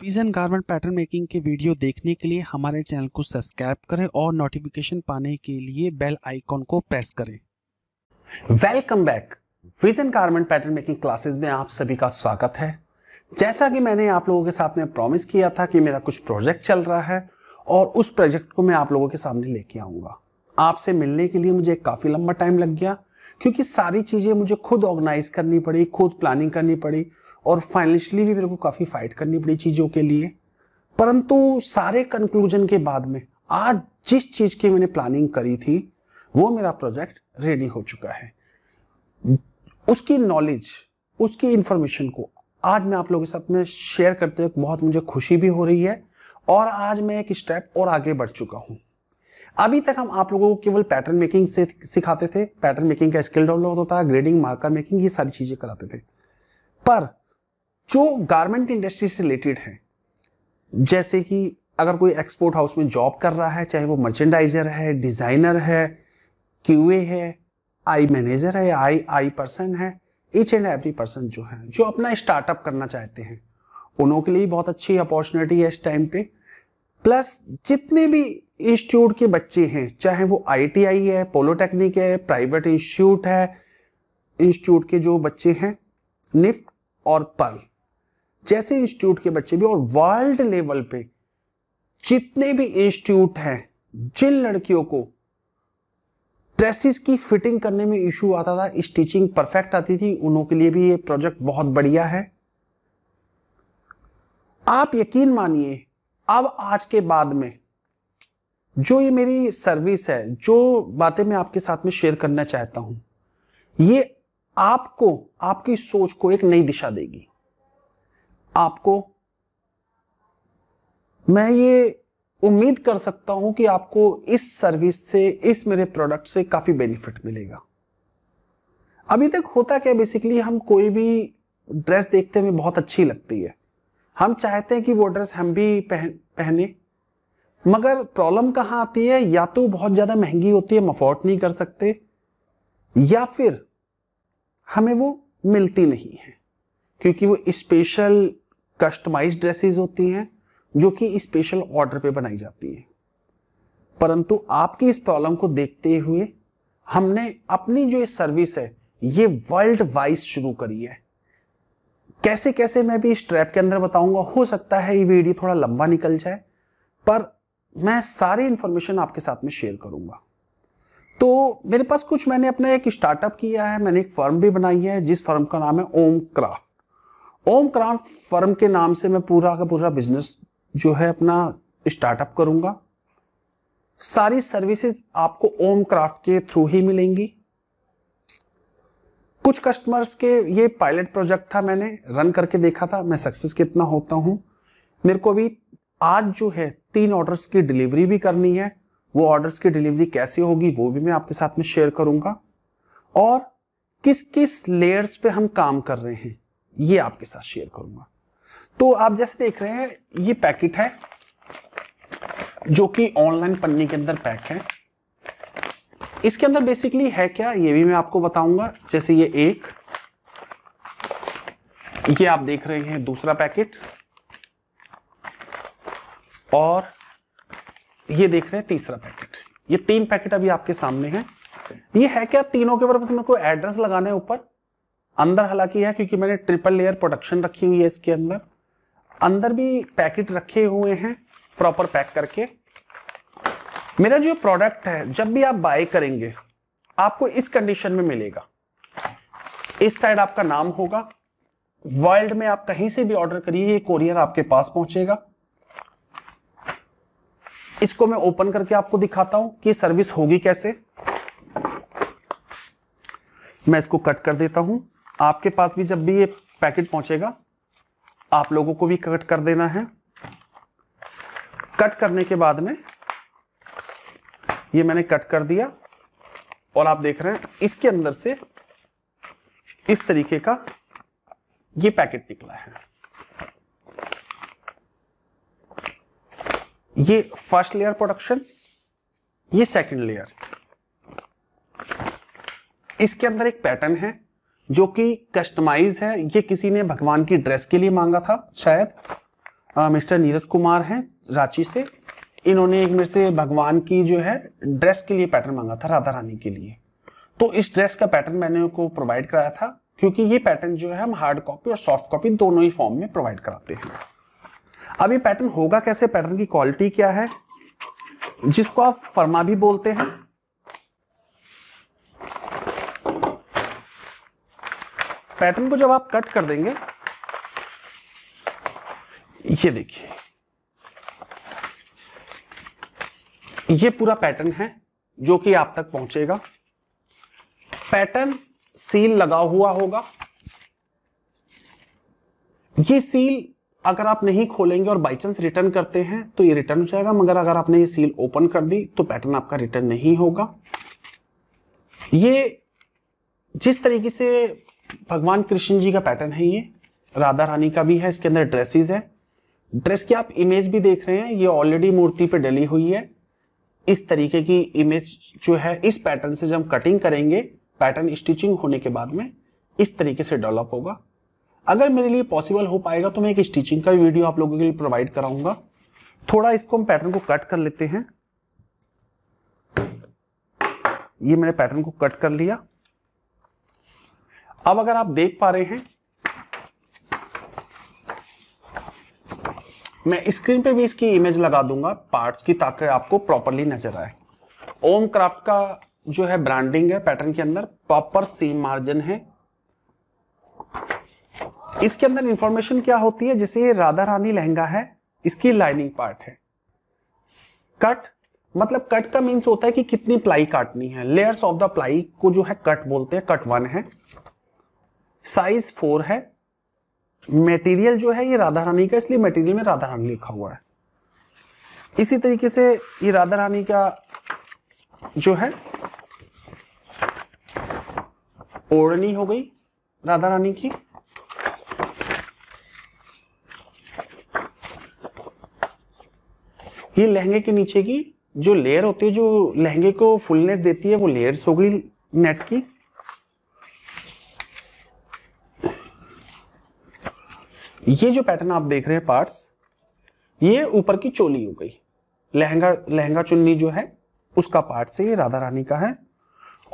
Fission garment pattern making के video देखने के लिए हमारे चैनल को सब्सक्राइब करें और नोटिफिकेशन पाने के लिए बेल आइकॉन को प्रेस करें welcome back vision garment pattern making classes में आप सभी का स्वागत है जैसा कि मैंने आप लोगों के साथ में प्रॉमिस किया था कि मेरा कुछ प्रोजेक्ट चल रहा है और उस प्रोजेक्ट को मैं आप लोगों के सामने लेके आऊंगा आपसे मिलने के लिए मुझे काफ़ी लंबा टाइम लग गया क्योंकि सारी चीज़ें मुझे खुद ऑर्गेनाइज करनी पड़ी खुद प्लानिंग करनी पड़ी और फाइनेंशियली भी मेरे को काफ़ी फाइट करनी पड़ी चीज़ों के लिए परंतु सारे कंक्लूजन के बाद में आज जिस चीज़ की मैंने प्लानिंग करी थी वो मेरा प्रोजेक्ट रेडी हो चुका है उसकी नॉलेज उसकी इंफॉर्मेशन को आज मैं आप लोगों के साथ में शेयर करते हुए बहुत मुझे खुशी भी हो रही है और आज मैं एक स्टेप और आगे बढ़ चुका हूं अभी तक हम आप लोगों को केवल पैटर्न मेकिंग से सिखाते थे पैटर्न मेकिंग का स्किल डेवलप होता था ग्रेडिंग मार्कर मेकिंग ये सारी चीज़ें कराते थे पर जो गारमेंट इंडस्ट्री से रिलेटेड हैं जैसे कि अगर कोई एक्सपोर्ट हाउस में जॉब कर रहा है चाहे वो मर्चेंडाइजर है डिज़ाइनर है क्यूए है आई मैनेजर है आई आई पर्सन है ईच एंड एवरी पर्सन जो है जो अपना स्टार्टअप करना चाहते हैं उनों के लिए बहुत अच्छी अपॉर्चुनिटी है इस टाइम पे प्लस जितने भी इंस्टीट्यूट के बच्चे हैं चाहे वो आईटीआई है पोलोटेक्निक है प्राइवेट इंस्टीट्यूट है इंस्टीट्यूट के जो बच्चे हैं निफ्ट और पर्ल जैसे इंस्टीट्यूट के बच्चे भी और वर्ल्ड लेवल पे जितने भी इंस्टीट्यूट हैं जिन लड़कियों को ड्रेसिस की फिटिंग करने में इशू आता था स्टिचिंग परफेक्ट आती थी उनके के लिए भी ये प्रोजेक्ट बहुत बढ़िया है आप यकीन मानिए अब आज के बाद में जो ये मेरी सर्विस है जो बातें मैं आपके साथ में शेयर करना चाहता हूं ये आपको आपकी सोच को एक नई दिशा देगी आपको मैं ये उम्मीद कर सकता हूं कि आपको इस सर्विस से इस मेरे प्रोडक्ट से काफी बेनिफिट मिलेगा अभी तक होता क्या बेसिकली हम कोई भी ड्रेस देखते हुए बहुत अच्छी लगती है हम चाहते हैं कि वो ड्रेस हम भी पहन पहने मगर प्रॉब्लम कहाँ आती है या तो बहुत ज़्यादा महंगी होती है हम अफोर्ड नहीं कर सकते या फिर हमें वो मिलती नहीं है क्योंकि वो स्पेशल कस्टमाइज ड्रेसेस होती हैं जो कि स्पेशल ऑर्डर पे बनाई जाती हैं परंतु आपकी इस प्रॉब्लम को देखते हुए हमने अपनी जो इस सर्विस है ये वर्ल्ड वाइज शुरू करी है कैसे कैसे मैं भी इस ट्रैप के अंदर बताऊंगा हो सकता है ये वीडियो थोड़ा लंबा निकल जाए पर मैं सारी इंफॉर्मेशन आपके साथ में शेयर करूंगा तो मेरे पास कुछ मैंने अपना एक स्टार्टअप किया है मैंने एक फर्म भी बनाई है जिस फर्म का नाम है Om craft Om craft firm के नाम से मैं पूरा का पूरा बिजनेस जो है अपना स्टार्टअप करूंगा सारी सर्विसेज आपको ओम क्राफ्ट के थ्रू ही मिलेंगी कुछ कस्टमर्स के ये पायलट प्रोजेक्ट था मैंने रन करके देखा था मैं सक्सेस कितना होता हूं मेरे को भी आज जो है तीन ऑर्डर्स की डिलीवरी भी करनी है वो ऑर्डर्स की डिलीवरी कैसे होगी वो भी मैं आपके साथ में शेयर करूंगा और किस किस लेयर्स पे हम काम कर रहे हैं ये आपके साथ शेयर करूंगा तो आप जैसे देख रहे हैं ये पैकेट है जो कि ऑनलाइन पन्ने के अंदर पैक है इसके अंदर बेसिकली है क्या ये भी मैं आपको बताऊंगा जैसे ये एक ये आप देख रहे हैं दूसरा पैकेट और ये देख रहे हैं तीसरा पैकेट ये तीन पैकेट अभी आपके सामने हैं ये है क्या तीनों के बारे में एड्रेस लगाने ऊपर अंदर हालांकि है क्योंकि मैंने ट्रिपल लेयर प्रोडक्शन रखी हुई है इसके अंदर अंदर भी पैकेट रखे हुए हैं प्रॉपर पैक करके मेरा जो प्रोडक्ट है जब भी आप बाय करेंगे आपको इस कंडीशन में मिलेगा इस साइड आपका नाम होगा वर्ल्ड में आप कहीं से भी ऑर्डर करिए ये कोरियर आपके पास पहुंचेगा इसको मैं ओपन करके आपको दिखाता हूं कि सर्विस होगी कैसे मैं इसको कट कर देता हूं आपके पास भी जब भी ये पैकेट पहुंचेगा आप लोगों को भी कट कर देना है कट करने के बाद में ये मैंने कट कर दिया और आप देख रहे हैं इसके अंदर से इस तरीके का ये पैकेट निकला है ये फर्स्ट लेयर प्रोडक्शन ये सेकंड लेयर इसके अंदर एक पैटर्न है जो कि कस्टमाइज है ये किसी ने भगवान की ड्रेस के लिए मांगा था शायद आ, मिस्टर नीरज कुमार हैं रांची से इन्होंने एक मेरे से भगवान की जो है ड्रेस के लिए पैटर्न मांगा था राधा रानी के लिए तो इस ड्रेस का पैटर्न मैंने उनको प्रोवाइड कराया था क्योंकि ये पैटर्न जो है हम हार्ड कॉपी और सॉफ्ट कॉपी दोनों ही फॉर्म में प्रोवाइड कराते हैं अब ये पैटर्न होगा कैसे पैटर्न की क्वालिटी क्या है जिसको आप फर्मा भी बोलते हैं पैटर्न को जब आप कट कर देंगे ये देखिए ये पूरा पैटर्न है जो कि आप तक पहुंचेगा पैटर्न सील लगा हुआ होगा ये सील अगर आप नहीं खोलेंगे और बाई चांस रिटर्न करते हैं तो ये रिटर्न हो जाएगा मगर अगर आपने ये सील ओपन कर दी तो पैटर्न आपका रिटर्न नहीं होगा ये जिस तरीके से भगवान कृष्ण जी का पैटर्न है ये राधा रानी का भी है इसके अंदर ड्रेसेस है ड्रेस की आप इमेज भी देख रहे हैं ये ऑलरेडी मूर्ति पे डली हुई है इस तरीके की इमेज जो है इस पैटर्न से जब हम कटिंग करेंगे पैटर्न स्टिचिंग होने के बाद में इस तरीके से डेवलप होगा अगर मेरे लिए पॉसिबल हो पाएगा तो मैं एक स्टिचिंग का वीडियो आप लोगों के लिए प्रोवाइड कराऊंगा थोड़ा इसको हम पैटर्न को कट कर लेते हैं ये मैंने पैटर्न को कट कर लिया अब अगर आप देख पा रहे हैं मैं स्क्रीन पे भी इसकी इमेज लगा दूंगा पार्ट्स की ताकि आपको प्रॉपरली नजर आए ओम क्राफ्ट का जो है ब्रांडिंग है पैटर्न के अंदर प्रॉपर सेम मार्जिन है इसके अंदर इंफॉर्मेशन क्या होती है जैसे राधा रानी लहंगा है इसकी लाइनिंग पार्ट है कट मतलब कट का मीन्स होता है कि कितनी प्लाई काटनी है लेयर्स ऑफ द प्लाई को जो है कट बोलते हैं कट वन है साइज फोर है मटेरियल जो है ये राधा रानी का इसलिए मटेरियल में राधा रानी लिखा हुआ है इसी तरीके से ये राधा रानी का जो है ओढ़नी हो गई राधा रानी की ये लहंगे के नीचे की जो लेयर होती है जो लहंगे को फुलनेस देती है वो लेयर्स हो गई नेट की ये जो पैटर्न आप देख रहे हैं पार्ट्स ये ऊपर की चोली हो गई लहंगा लहंगा चुन्नी जो है उसका पार्ट से ये राधा रानी का है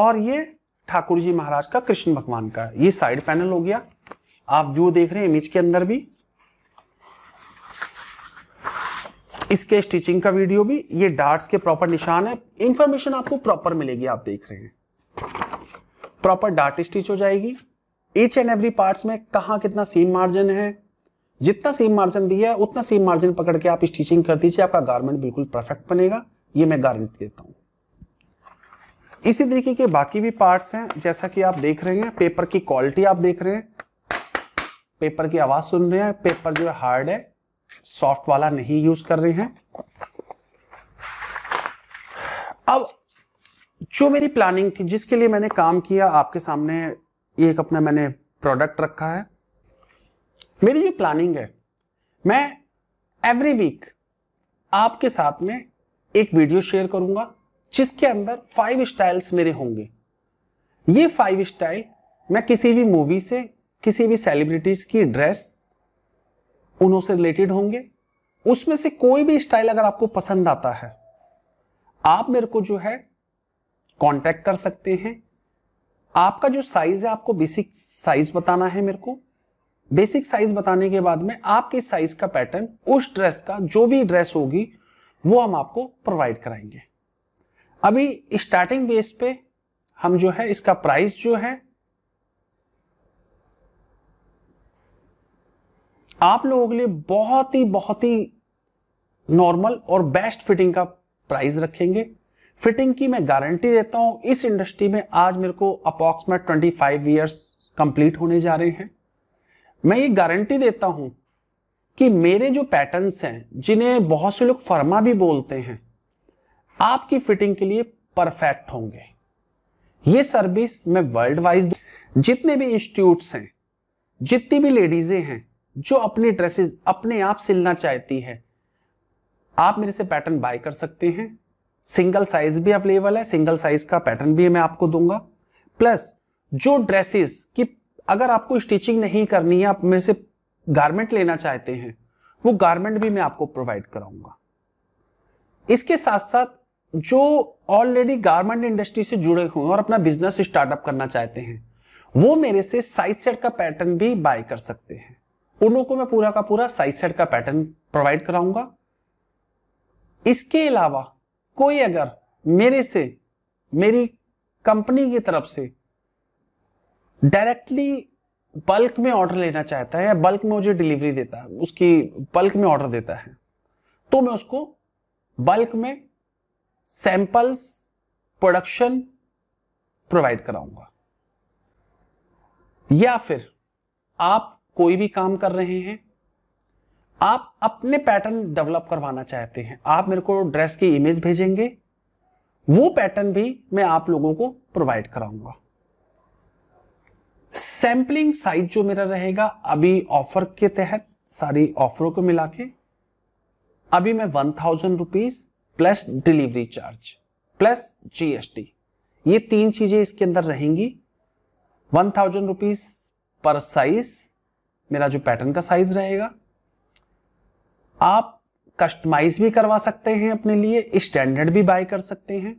और ये ठाकुर जी महाराज का कृष्ण भगवान का ये साइड पैनल हो गया आप व्यू देख रहे हैं इमेज के अंदर भी इसके स्टिचिंग का वीडियो भी ये डार्ट्स के प्रॉपर निशान है इंफॉर्मेशन आपको प्रॉपर मिलेगी आप देख रहे हैं प्रॉपर डार्ट स्टिच हो जाएगी ईच एंड एवरी पार्ट्स में कहा कितना सीम मार्जिन है जितना सेम मार्जिन दिया है उतना सेम मार्जिन पकड़ के आप स्टिचिंग कर दीजिए आपका गारमेंट बिल्कुल परफेक्ट बनेगा ये मैं गारंटी देता हूँ इसी तरीके के बाकी भी पार्ट्स हैं जैसा कि आप देख रहे हैं पेपर की क्वालिटी आप देख रहे हैं पेपर की आवाज सुन रहे हैं पेपर जो है हार्ड है सॉफ्ट वाला नहीं यूज कर रहे हैं अब जो मेरी प्लानिंग थी जिसके लिए मैंने काम किया आपके सामने एक अपना मैंने प्रोडक्ट रखा है मेरी जो प्लानिंग है मैं एवरी वीक आपके साथ में एक वीडियो शेयर करूंगा जिसके अंदर फाइव स्टाइल्स मेरे होंगे ये फाइव स्टाइल मैं किसी भी मूवी से किसी भी सेलिब्रिटीज की ड्रेस उन्हों से रिलेटेड होंगे उसमें से कोई भी स्टाइल अगर आपको पसंद आता है आप मेरे को जो है कांटेक्ट कर सकते हैं आपका जो साइज है आपको बेसिक साइज बताना है मेरे को बेसिक साइज बताने के बाद में आपके साइज का पैटर्न उस ड्रेस का जो भी ड्रेस होगी वो हम आपको प्रोवाइड कराएंगे अभी स्टार्टिंग बेस पे हम जो है इसका प्राइस जो है आप लोगों के लिए बहुत ही बहुत ही नॉर्मल और बेस्ट फिटिंग का प्राइस रखेंगे फिटिंग की मैं गारंटी देता हूं इस इंडस्ट्री में आज मेरे को अप्रॉक्सिमेट 25 इयर्स कंप्लीट होने जा रहे हैं मैं ये गारंटी देता हूं कि मेरे जो पैटर्न्स हैं जिन्हें बहुत से लोग फर्मा भी बोलते हैं आपकी फिटिंग के लिए परफेक्ट होंगे ये सर्विस मैं वर्ल्ड वाइज जितने भी इंस्टीट्यूट्स हैं जितनी भी लेडीजें हैं जो अपनी ड्रेसेस अपने आप सिलना चाहती है आप मेरे से पैटर्न बाय कर सकते हैं सिंगल साइज भी अवेलेबल है सिंगल साइज का पैटर्न भी मैं आपको दूंगा प्लस जो ड्रेसेस की अगर आपको स्टिचिंग नहीं करनी है आप मेरे से गारमेंट लेना चाहते हैं वो गारमेंट भी मैं आपको प्रोवाइड कराऊंगा इसके साथ साथ जो ऑलरेडी गारमेंट इंडस्ट्री से जुड़े हुए और अपना बिजनेस स्टार्टअप करना चाहते हैं वो मेरे से साइज सेट का पैटर्न भी बाय कर सकते हैं उन लोगों को मैं पूरा का पूरा साइज सेट का पैटर्न प्रोवाइड कराऊंगा इसके अलावा कोई अगर मेरे से मेरी कंपनी की तरफ से डायरेक्टली बल्क में ऑर्डर लेना चाहता है या बल्क में मुझे डिलीवरी देता है उसकी बल्क में ऑर्डर देता है तो मैं उसको बल्क में सैंपल्स प्रोडक्शन प्रोवाइड कराऊंगा या फिर आप कोई भी काम कर रहे हैं आप अपने पैटर्न डेवलप करवाना चाहते हैं आप मेरे को ड्रेस की इमेज भेजेंगे वो पैटर्न भी मैं आप लोगों को प्रोवाइड कराऊंगा सैम्पलिंग साइज जो मेरा रहेगा अभी ऑफर के तहत सारी ऑफरों को मिला के अभी मैं one thousand rupees plus delivery charge plus GST ये तीन चीजें इसके अंदर रहेंगी वन थाउजेंड रुपीज पर साइज मेरा जो पैटर्न का साइज रहेगा आप कस्टमाइज भी करवा सकते हैं अपने लिए स्टैंडर्ड भी बाय कर सकते हैं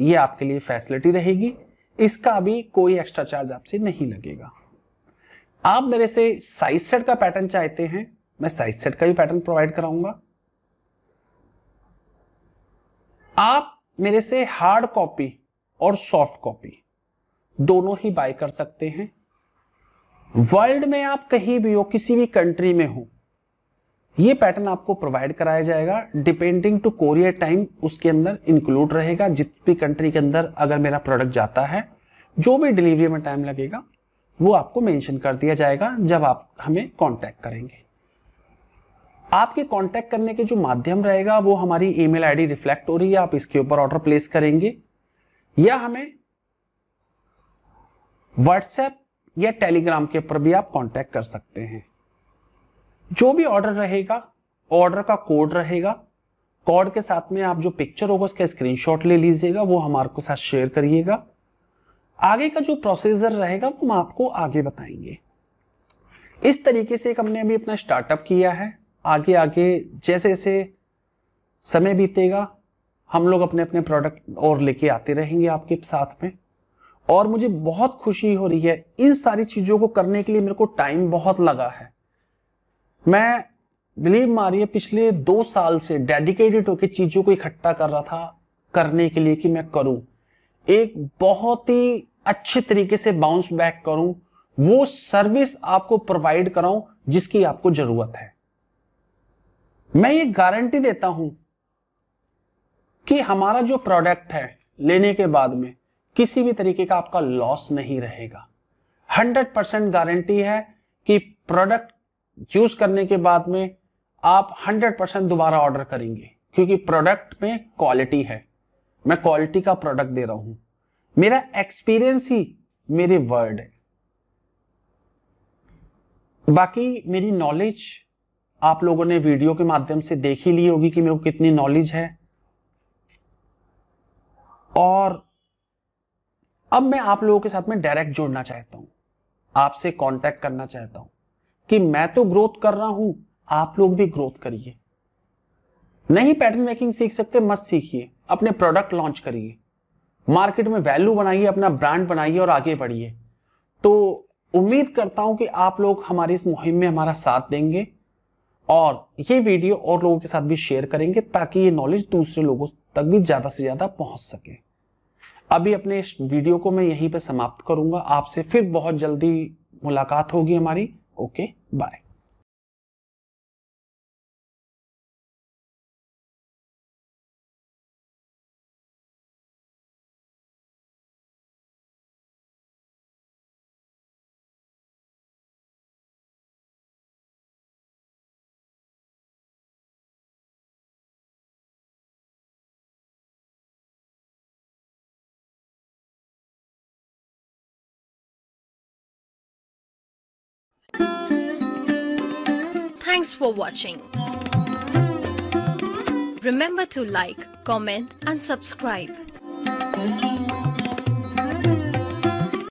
ये आपके लिए फैसिलिटी रहेगी इसका भी कोई एक्स्ट्रा चार्ज आपसे नहीं लगेगा आप मेरे से साइज सेट का पैटर्न चाहते हैं मैं साइज सेट का भी पैटर्न प्रोवाइड कराऊंगा आप मेरे से हार्ड कॉपी और सॉफ्ट कॉपी दोनों ही बाय कर सकते हैं वर्ल्ड में आप कहीं भी हो किसी भी कंट्री में हो ये पैटर्न आपको प्रोवाइड कराया जाएगा डिपेंडिंग टू कोरियर टाइम उसके अंदर इंक्लूड रहेगा जित भी कंट्री के अंदर अगर मेरा प्रोडक्ट जाता है जो भी डिलीवरी में टाइम लगेगा वो आपको मेंशन कर दिया जाएगा जब आप हमें कांटेक्ट करेंगे आपके कांटेक्ट करने के जो माध्यम रहेगा वो हमारी ईमेल आईडी रिफ्लेक्ट हो रही है आप इसके ऊपर ऑर्डर प्लेस करेंगे या हमें व्हाट्सएप या टेलीग्राम के ऊपर भी आप कांटेक्ट कर सकते हैं जो भी ऑर्डर रहेगा ऑर्डर का कोड रहेगा कोड के साथ में आप जो पिक्चर होगा उसका स्क्रीनशॉट ले लीजिएगा वो हमारे को साथ शेयर करिएगा आगे का जो प्रोसीजर रहेगा वो हम आपको आगे बताएंगे इस तरीके से एक हमने अभी अपना स्टार्टअप किया है आगे आगे जैसे जैसे समय बीतेगा हम लोग अपने अपने प्रोडक्ट और लेके आते रहेंगे आपके साथ में और मुझे बहुत खुशी हो रही है इन सारी चीज़ों को करने के लिए मेरे को टाइम बहुत लगा है मैं बिलीव मारिए पिछले दो साल से डेडिकेटेड होकर चीजों को इकट्ठा कर रहा था करने के लिए कि मैं करूं एक बहुत ही अच्छे तरीके से बाउंस बैक करूं वो सर्विस आपको प्रोवाइड कराऊं जिसकी आपको जरूरत है मैं ये गारंटी देता हूं कि हमारा जो प्रोडक्ट है लेने के बाद में किसी भी तरीके का आपका लॉस नहीं रहेगा 100% गारंटी है कि प्रोडक्ट यूज करने के बाद में आप 100 परसेंट दोबारा ऑर्डर करेंगे क्योंकि प्रोडक्ट में क्वालिटी है मैं क्वालिटी का प्रोडक्ट दे रहा हूं मेरा एक्सपीरियंस ही मेरे वर्ड है बाकी मेरी नॉलेज आप लोगों ने वीडियो के माध्यम से देख ही ली होगी कि मेरे को कितनी नॉलेज है और अब मैं आप लोगों के साथ में डायरेक्ट जोड़ना चाहता हूं आपसे कांटेक्ट करना चाहता हूं कि मैं तो ग्रोथ कर रहा हूं आप लोग भी ग्रोथ करिए नहीं पैटर्न मेकिंग सीख सकते मत सीखिए अपने प्रोडक्ट लॉन्च करिए मार्केट में वैल्यू बनाइए अपना ब्रांड बनाइए और आगे बढ़िए तो उम्मीद करता हूं कि आप लोग हमारी इस मुहिम में हमारा साथ देंगे और ये वीडियो और लोगों के साथ भी शेयर करेंगे ताकि ये नॉलेज दूसरे लोगों तक भी ज़्यादा से ज़्यादा पहुंच सके अभी अपने इस वीडियो को मैं यहीं पर समाप्त करूंगा आपसे फिर बहुत जल्दी मुलाकात होगी हमारी Okay, bye. Thanks for watching. Remember to like, comment and subscribe.